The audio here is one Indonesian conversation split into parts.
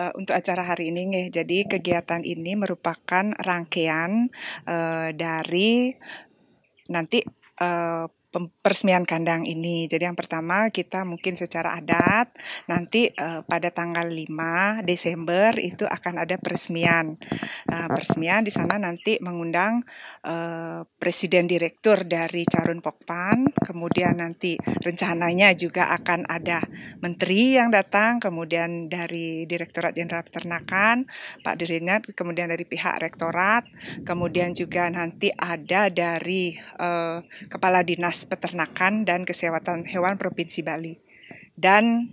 uh, untuk acara hari ini nih. Jadi kegiatan ini merupakan rangkaian uh, dari nanti uh, peresmian kandang ini. Jadi yang pertama kita mungkin secara adat nanti uh, pada tanggal 5 Desember itu akan ada peresmian. Uh, peresmian di sana nanti mengundang uh, presiden direktur dari Carun Pokpan, kemudian nanti rencananya juga akan ada menteri yang datang, kemudian dari Direktorat Jenderal Peternakan, Pak Dirjenat, kemudian dari pihak rektorat, kemudian juga nanti ada dari uh, kepala dinas Dinas Peternakan dan Kesehatan Hewan Provinsi Bali dan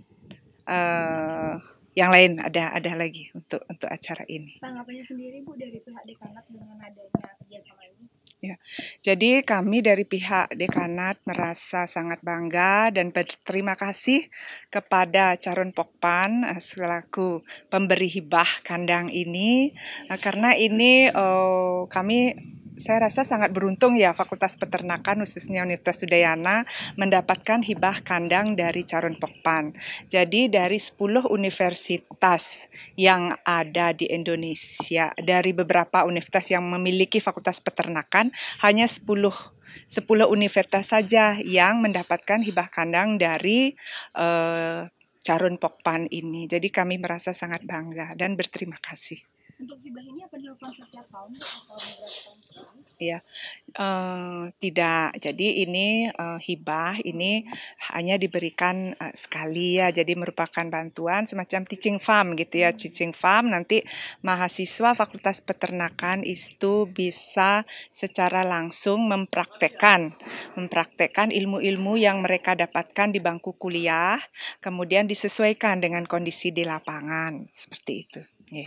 uh, yang lain ada ada lagi untuk untuk acara ini. Tanggapannya sendiri Bu dari pihak dekanat dengan adanya kerjasama ini? Ya, jadi kami dari pihak dekanat merasa sangat bangga dan berterima kasih kepada Carun Pokpan eh, selaku pemberi hibah kandang ini eh, karena ini oh, kami saya rasa sangat beruntung ya Fakultas Peternakan khususnya Universitas Udayana mendapatkan hibah kandang dari Carun Pokpan. Jadi dari 10 universitas yang ada di Indonesia, dari beberapa universitas yang memiliki Fakultas Peternakan, hanya 10 10 universitas saja yang mendapatkan hibah kandang dari eh, Carun Pokpan ini. Jadi kami merasa sangat bangga dan berterima kasih. Untuk hibah ini apa dilakukan setiap tahun atau beberapa tahun sekali? Iya, uh, tidak. Jadi ini uh, hibah ini hanya diberikan uh, sekali ya. Jadi merupakan bantuan semacam teaching farm gitu ya. Hmm. Teaching farm nanti mahasiswa Fakultas Peternakan itu bisa secara langsung mempraktekkan, mempraktekkan ilmu-ilmu yang mereka dapatkan di bangku kuliah, kemudian disesuaikan dengan kondisi di lapangan seperti itu. 你，